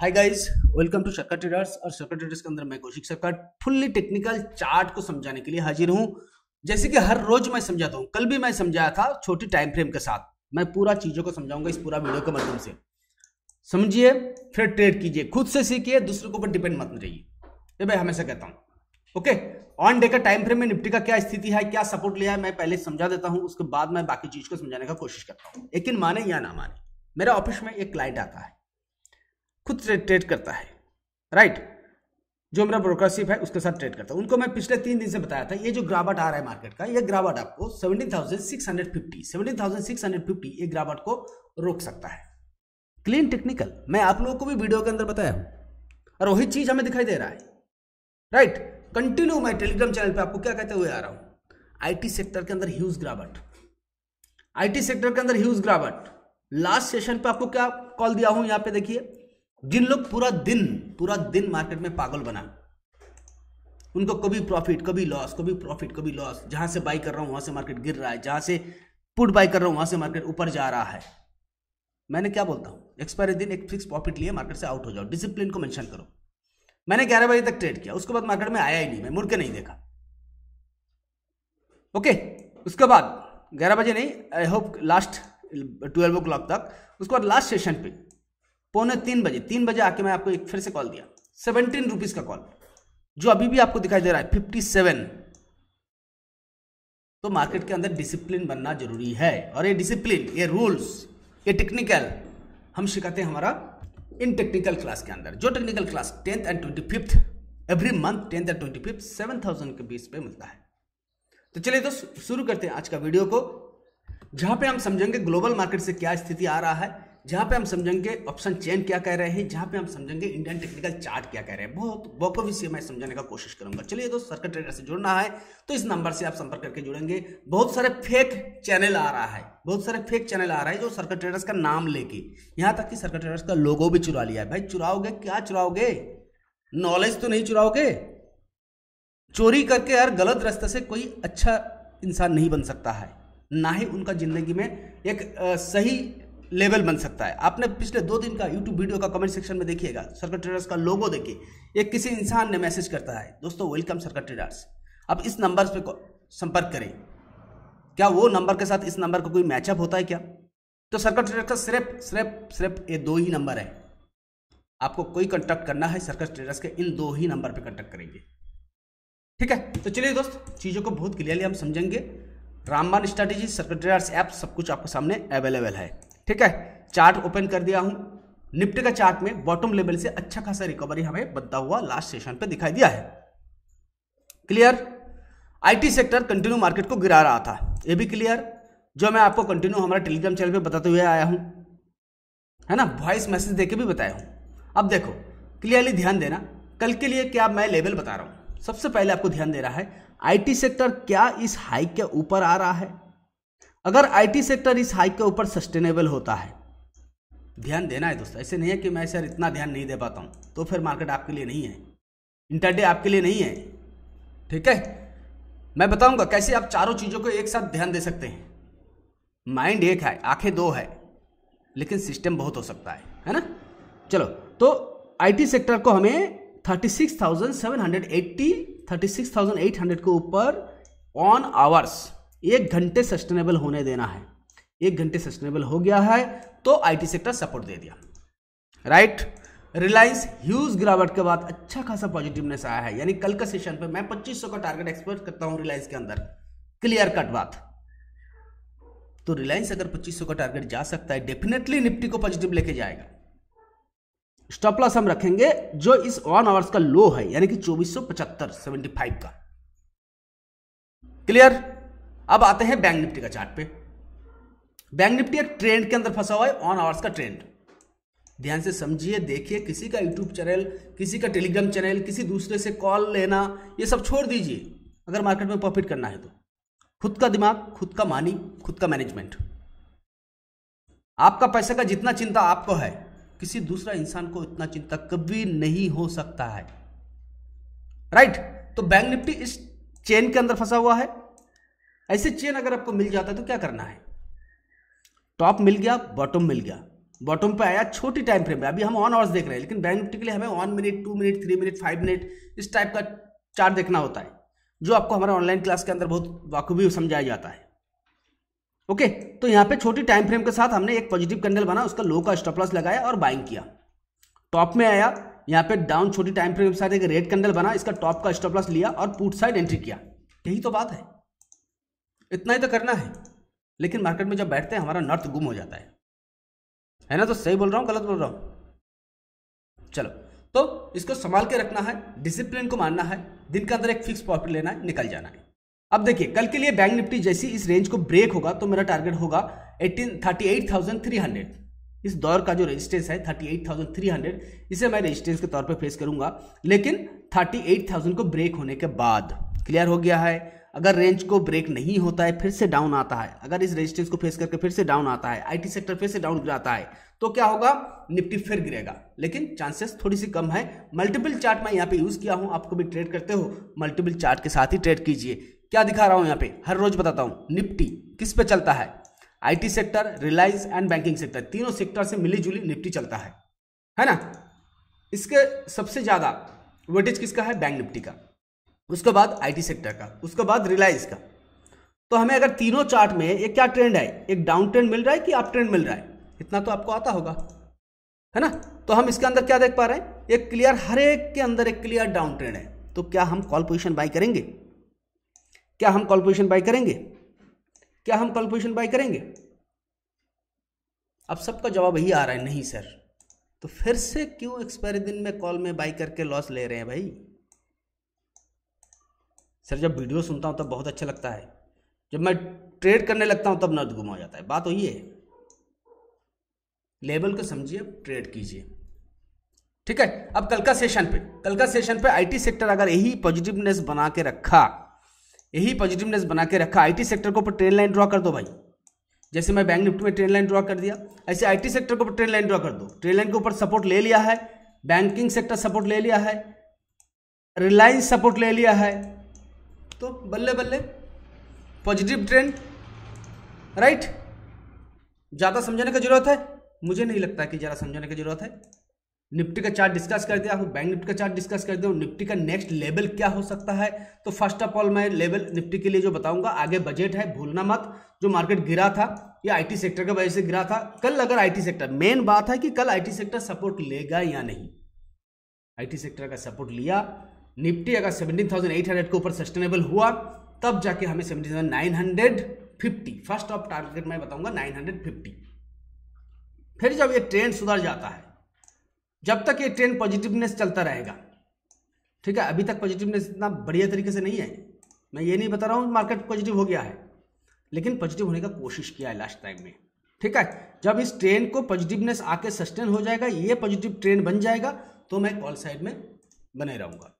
hi guys welcome to Shakkar traders और Shakkar traders के अंदर मैं कौशिक शक्कर फुल्ली टेक्निकल चार्ट को समझाने के लिए हाजिर हूं जैसे कि हर रोज मैं समझाता हूं कल भी मैं समझाया था छोटी टाइम फ्रेम के साथ मैं पूरा चीजों को समझाऊंगा इस पूरा वीडियो के माध्यम से समझिए फिर ट्रेड कीजिए खुद से सीखिए दूसरों के ऊपर डिपेंड मत रहिए ये मैं हमेशा कहता हूँ ओके ऑन डे का टाइम फ्रेम में निफ्टी का क्या स्थिति है क्या सपोर्ट लिया है मैं पहले समझा देता हूँ उसके बाद मैं बाकी चीज को समझाने का कोशिश करता हूँ लेकिन माने या ना माने मेरा ऑफिस में एक क्लाइंट आता है खुद से ट्रेड करता है राइट जो मेरा ब्रोकरशिप है उसके साथ ट्रेड करता है उनको मैं पिछले तीन दिन से बताया था ये जो ग्रावट आ रहा है मार्केट का ये ग्रावट आपको 17,650 17,650 ये ग्रावट को रोक सकता है क्लीन टेक्निकल मैं आप लोगों को भी वीडियो के अंदर बताया हूं और वही चीज हमें दिखाई दे रहा है राइट कंटिन्यू मैं टेलीग्राम चैनल पर आपको क्या कहते हुए आ रहा हूं आई सेक्टर के अंदर ह्यूज ग्रावट आईटी सेक्टर के अंदर ह्यूज ग्रावट लास्ट सेशन पे आपको क्या कॉल दिया हूं यहां पे देखिए जिन लोग पूरा दिन पूरा दिन मार्केट में पागल बना उनको कभी प्रॉफिट कभी लॉस कभी प्रॉफिट कभी लॉस जहां से बाई कर रहा हूं वहां से मार्केट गिर रहा है जहां से पुट बाई कर रहा हूं वहां से मार्केट ऊपर जा रहा है मैंने क्या बोलता हूं एक्सपायरी दिन एक फिक्स प्रॉफिट लिए मार्केट से आउट हो जाओ डिसिप्लिन को मेंशन करो मैंने ग्यारह बजे तक ट्रेड किया उसके बाद मार्केट में आया ही नहीं मैं मुड़ के नहीं देखा ओके उसके बाद ग्यारह बजे नहीं I hope last twelve o'clock तक उसके बाद लास्ट सेशन पे पौने तीन बजे तीन बजे आके मैं आपको एक फिर से कॉल दिया सेवनटीन रुपीज का कॉल जो अभी भी आपको दिखाई दे रहा है फिफ्टी सेवन तो मार्केट के अंदर डिसिप्लिन बनना जरूरी है और ये डिसिप्लिन ये रूल्स ये टेक्निकल हम सिखाते हैं हमारा इन टेक्निकल क्लास के अंदर जो technical class tenth and twenty fifth every month tenth and twenty fifth seven thousand के बीच पे मिलता है तो चलिए दोस्त शुरू करते हैं आज का वीडियो को जहां पे हम समझेंगे ग्लोबल मार्केट से क्या स्थिति आ रहा है जहाँ पे हम समझेंगे ऑप्शन चेन क्या कह रहे हैं जहाँ पे हम समझेंगे इंडियन टेक्निकल चार्ट क्या कह रहे हैं बहुत बखूबी से मैं समझाने का कोशिश करूंगा चलिए दोस्त सर्किट ट्रेडर से जुड़ना है तो इस नंबर से आप संपर्क करके जुड़ेंगे बहुत सारे फेक चैनल आ रहा है बहुत सारे फेक चैनल आ रहा है जो सर्किट ट्रेडर्स का नाम लेके यहाँ तक कि सर्किट ट्रेडर्स का लोगो भी चुरा लिया है भाई चुराओगे क्या चुराओगे नॉलेज तो नहीं चुराओगे चोरी करके यार गलत रास्ते से कोई अच्छा इंसान नहीं बन सकता है ना ही उनका जिंदगी में एक सही लेवल बन सकता है आपने पिछले दो दिन का यूट्यूब वीडियो का कमेंट सेक्शन में देखिएगा सर्कट ट्रेडर्स का लोगो देखिए एक किसी इंसान ने मैसेज करता है दोस्तों वेलकम सर्कट ट्रेडर्स आप इस नंबर पर संपर्क करें क्या वो नंबर के साथ इस नंबर का को कोई मैचअप होता है क्या तो सर्कल ट्रेडर का सिर्फ सिर्फ सिर्फ ये दो ही नंबर है आपको कोई कंटेक्ट करना है सर्कल ट्रेडर्स के इन दो ही नंबर पर कंटेक्ट करेंगे ठीक है तो चलिए दोस्त चीज़ों को बहुत क्लियरली हम समझेंगे रामबान स्ट्रैटेजी सर्कल ट्रेडर्स ऐप सब कुछ आपके सामने अवेलेबल है ठीक है चार्ट ओपन कर दिया हूं निफ्टी का चार्ट में बॉटम लेवल से अच्छा खासा रिकवरी हमें बनता हुआ लास्ट सेशन पे दिखाई दिया है clear IT sector continue market को गिरा रहा था ये भी क्लियर जो मैं आपको कंटिन्यू हमारा टेलीग्राम चैनल पे बताते हुए आया हूं है ना वॉइस मैसेज देके भी बताया हूं अब देखो क्लियरली ध्यान देना कल के लिए क्या मैं लेवल बता रहा हूं सबसे पहले आपको ध्यान दे रहा है आईटी सेक्टर क्या इस हाइक के ऊपर आ रहा है अगर आईटी सेक्टर इस हाइक के ऊपर सस्टेनेबल होता है ध्यान देना है दोस्तों ऐसे नहीं है कि मैं सर इतना ध्यान नहीं दे पाता हूँ तो फिर मार्केट आपके लिए नहीं है इंटरडे आपके लिए नहीं है ठीक है मैं बताऊंगा कैसे आप चारों चीज़ों को एक साथ ध्यान दे सकते हैं माइंड एक है आंखें दो है लेकिन सिस्टम बहुत हो सकता है है ना चलो तो आईटी सेक्टर को हमें 36,780 36,800 के ऊपर ऑन आवर्स एक घंटे सस्टेनेबल होने देना है एक घंटे सस्टेनेबल हो गया है तो आईटी सेक्टर सपोर्ट दे दिया राइट रिलायंस ह्यूज गिरावट के बाद अच्छा खासा पॉजिटिवनेस आया है यानी कल का सेशन पे मैं 2500 का टारगेट एक्सपेक्ट करता हूं रिलायंस के अंदर क्लियर कट बात तो रिलायंस अगर 2500 का टारगेट जा सकता है डेफिनेटली निफ्टी को पॉजिटिव लेके जाएगा स्टॉप लॉस हम रखेंगे जो इस वन आवर्स का लो है यानी कि 2475 75 का क्लियर अब आते हैं बैंक निफ्टी का चार्ट पे बैंक निफ्टी एक ट्रेंड के अंदर फंसा हुआ है ऑन आवर्स का ट्रेंड ध्यान से समझिए देखिए किसी का यूट्यूब चैनल किसी का टेलीग्राम चैनल किसी दूसरे से कॉल लेना ये सब छोड़ दीजिए अगर मार्केट में प्रॉफिट करना है तो खुद का दिमाग खुद का मानी खुद का मैनेजमेंट आपका पैसे का जितना चिंता आपको है किसी दूसरा इंसान को इतना चिंता कभी नहीं हो सकता है राइट तो बैंक निफ्टी इस चेन के अंदर फंसा हुआ है ऐसे चेन अगर आपको मिल जाता है तो क्या करना है टॉप मिल गया बॉटम मिल गया बॉटम पे आया छोटी टाइम फ्रेम में अभी हम ऑन आवर्स देख रहे हैं लेकिन बैंक निफ्टी के लिए हमें one minute two minute three minute five minute इस टाइप का चार्ट देखना होता है जो आपको हमारे ऑनलाइन क्लास के अंदर बहुत वाकूबी समझाया जाता है ओके तो यहाँ पे छोटी टाइम फ्रेम के साथ हमने एक पॉजिटिव कैंडल बना उसका लो का स्टॉपलॉस लगाया और बाइंग किया टॉप में आया यहाँ पे डाउन छोटी टाइम फ्रेम के साथ एक रेड कैंडल बना इसका टॉप का स्टॉपलॉस लिया और पुट साइड एंट्री किया यही तो बात है इतना ही तो करना है लेकिन मार्केट में जब बैठते हैं हमारा नर्थ गुम हो जाता है है ना तो सही बोल रहा हूँ गलत बोल रहा हूँ चलो तो इसको संभाल के रखना है डिसिप्लिन को मानना है दिन के अंदर एक फिक्स प्रॉफिट लेना है निकल जाना है अब देखिए कल के लिए बैंक निफ्टी जैसी इस रेंज को ब्रेक होगा तो मेरा टारगेट होगा eighteen thirty eight thousand three hundred इस दौर का जो रेजिस्टेंस है thirty eight thousand three hundred इसे मैं रेजिस्टेंस के तौर पर फेस करूंगा लेकिन थर्टी एट थाउजेंड को ब्रेक होने के बाद क्लियर हो गया है अगर रेंज को ब्रेक नहीं होता है फिर से डाउन आता है अगर इस रेजिस्टेंस को फेस करके फिर से डाउन आता है आईटी सेक्टर फिर से डाउन जाता है तो क्या होगा निफ्टी फिर गिरेगा लेकिन चांसेस थोड़ी सी कम है मल्टीपल चार्ट मैं यहाँ पे यूज़ किया हूँ आपको भी ट्रेड करते हो मल्टीपल चार्ट के साथ ही ट्रेड कीजिए क्या दिखा रहा हूँ यहाँ पे हर रोज बताता हूँ निफ्टी किस पे चलता है आई sector Reliance and banking sector तीनों सेक्टर से मिली निफ्टी चलता है है ना इसके सबसे ज़्यादा वेटेज किसका है बैंक निफ्टी का उसके बाद आईटी सेक्टर का उसके बाद रिलायंस का तो हमें अगर तीनों चार्ट में एक क्या ट्रेंड है एक डाउन ट्रेंड मिल रहा है कि अप ट्रेंड मिल रहा है इतना तो आपको आता होगा है ना तो हम इसके अंदर क्या देख पा रहे हैं एक क्लियर हर एक के अंदर एक क्लियर डाउन ट्रेंड है तो क्या हम कॉल पोजिशन बाई करेंगे क्या हम कॉल पोजिशन बाई करेंगे क्या हम कॉल पोजिशन बाई करेंगे अब सबका जवाब यही आ रहा है नहीं सर तो फिर से क्यों एक्सपायरी दिन में कॉल में बाई करके लॉस ले रहे हैं भाई सर जब वीडियो सुनता हूँ तब बहुत अच्छा लगता है जब मैं ट्रेड करने लगता हूँ तब नर्द गुम हो जाता है बात वही है लेवल को समझिए ट्रेड कीजिए ठीक है अब कल का सेशन पे कल का सेशन पे आईटी सेक्टर अगर यही पॉजिटिवनेस बना के रखा यही पॉजिटिवनेस बना के रखा आईटी सेक्टर को ऊपर ट्रेन लाइन ड्रॉ कर दो भाई जैसे मैं बैंक निफ्टी में ट्रेन लाइन ड्रॉ कर दिया ऐसे आईटी सेक्टर को ऊपर ट्रेन लाइन ड्रॉ कर दो ट्रेन लाइन के ऊपर सपोर्ट ले लिया है बैंकिंग सेक्टर सपोर्ट ले लिया है रिलायंस सपोर्ट ले लिया है तो बल्ले बल्ले पॉजिटिव ट्रेंड राइट ज़्यादा समझाने की जरूरत है मुझे नहीं लगता कि ज़्यादा समझने की जरूरत है निफ्टी का चार्ट डिस्कस कर दिया हूँ बैंक निफ्टी का चार्ट डिस्कस कर दिया हूँ निफ्टी का नेक्स्ट लेवल क्या हो सकता है तो फर्स्ट ऑफ ऑल मैं लेवल निफ्टी के लिए जो बताऊंगा आगे बजट है भूलना मत जो मार्केट गिरा था या आईटी सेक्टर के वजह से गिरा था कल अगर आईटी सेक्टर मेन बात है कि कल आईटी सेक्टर सपोर्ट लेगा या नहीं आईटी सेक्टर का सपोर्ट लिया निफ्टी अगर 17,800 के ऊपर सस्टेनेबल हुआ तब जाके हमें 17,950 फर्स्ट ऑफ टारगेट मैं बताऊंगा 950 फिर जब ये ट्रेंड सुधर जाता है जब तक ये ट्रेंड पॉजिटिवनेस चलता रहेगा ठीक है अभी तक पॉजिटिवनेस इतना बढ़िया तरीके से नहीं है मैं ये नहीं बता रहा हूँ मार्केट पॉजिटिव हो गया है लेकिन पॉजिटिव होने का कोशिश किया है लास्ट टाइम में ठीक है जब इस ट्रेंड को पॉजिटिवनेस आके सस्टेन हो जाएगा ये पॉजिटिव ट्रेंड बन जाएगा तो मैं कॉल साइड में बने रहूंगा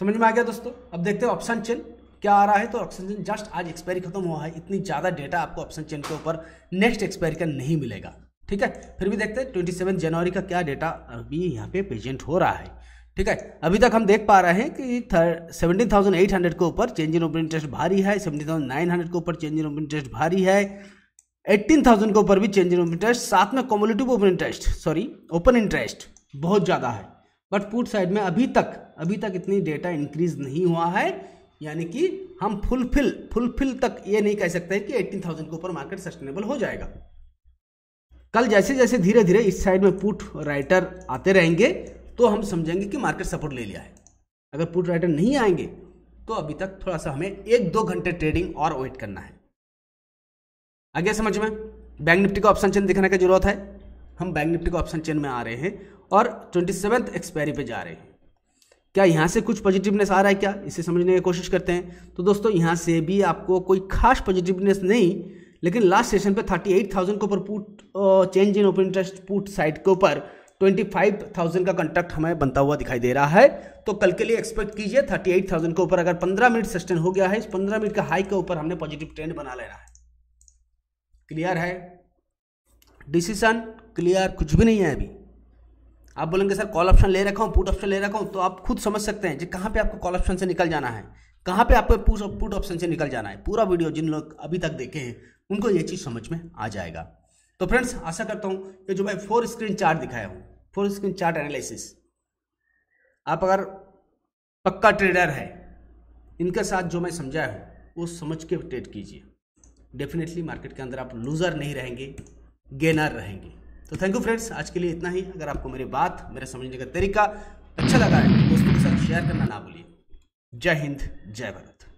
समझ में आ गया दोस्तों अब देखते हैं ऑप्शन चेन क्या आ रहा है तो ऑप्शन चेन जस्ट आज एक्सपायरी खत्म हुआ है इतनी ज़्यादा डेटा आपको ऑप्शन चेन के ऊपर नेक्स्ट एक्सपायरी का नहीं मिलेगा ठीक है फिर भी देखते हैं ट्वेंटी सेवन जनवरी का क्या डेटा अभी यहाँ पे प्रेजेंट हो रहा है ठीक है अभी तक हम देख पा रहे हैं कि सेवेंटीन थाउजेंड एट हंड्रेड के ऊपर चेंज इन ओपन इंटरेस्ट भारी है सेवेंटीन थाउजेंड नाइन हंड्रेड के ऊपर चेंज इन ओपन इंटरेस्ट भारी है एट्टीन थाउजेंड के ऊपर भी चेंज इन ओपन इंटरेस्ट साथ में cumulative open interest sorry open interest बहुत ज़्यादा है बट पुट साइड में अभी तक अभी तक इतनी डेटा इंक्रीज नहीं हुआ है यानी कि हम फुलफिल फुलफिल तक ये नहीं कह सकते कि 18,000 के ऊपर मार्केट सस्टेनेबल हो जाएगा कल जैसे जैसे धीरे धीरे इस साइड में पुट राइटर आते रहेंगे तो हम समझेंगे कि मार्केट सपोर्ट ले लिया है अगर पुट राइटर नहीं आएंगे तो अभी तक थोड़ा सा हमें एक दो घंटे ट्रेडिंग और वेट करना है आगे समझ में बैंक निफ्टी का ऑप्शन चेन दिखाने की जरूरत है हम बैंक निफ्टी का ऑप्शन चेन में आ रहे हैं और ट्वेंटी सेवेंथ एक्सपायरी पे जा रहे हैं क्या यहाँ से कुछ पॉजिटिवनेस आ रहा है क्या इसे समझने की कोशिश करते हैं तो दोस्तों यहाँ से भी आपको कोई खास पॉजिटिवनेस नहीं लेकिन लास्ट सेशन पे थर्टी एट थाउजेंड के ऊपर put change in open interest put side के ऊपर ट्वेंटी फाइव थाउजेंड का कंट्रैक्ट हमें बनता हुआ दिखाई दे रहा है तो कल के लिए एक्सपेक्ट कीजिए थर्टी एट थाउजेंड के ऊपर अगर पंद्रह मिनट सस्टेन हो गया है इस पंद्रह मिनट के हाई के ऊपर हमने पॉजिटिव ट्रेंड बना लेना है क्लियर है डिसीजन क्लियर कुछ भी नहीं है अभी आप बोलेंगे सर कॉल ऑप्शन ले रखा हूँ पुट ऑप्शन ले रखा हूँ तो आप खुद समझ सकते हैं कि कहाँ पे आपको कॉल ऑप्शन से निकल जाना है कहाँ पे आपको पुट ऑप्शन से निकल जाना है पूरा वीडियो जिन लोग अभी तक देखे हैं उनको ये चीज़ समझ में आ जाएगा तो फ्रेंड्स आशा करता हूँ कि जो मैं फोर स्क्रीन चार्ट दिखाया हूँ फोर स्क्रीन चार्ट एनालिसिस आप अगर पक्का ट्रेडर है इनके साथ जो मैं समझाया हूँ वो समझ के ट्रेड कीजिए डेफिनेटली मार्केट के अंदर आप लूज़र नहीं रहेंगे गेनर रहेंगे तो थैंक यू फ्रेंड्स आज के लिए इतना ही अगर आपको मेरी बात मेरा समझने का तरीका अच्छा लगा है तो दोस्तों के साथ शेयर करना ना भूलिए जय हिंद जय भारत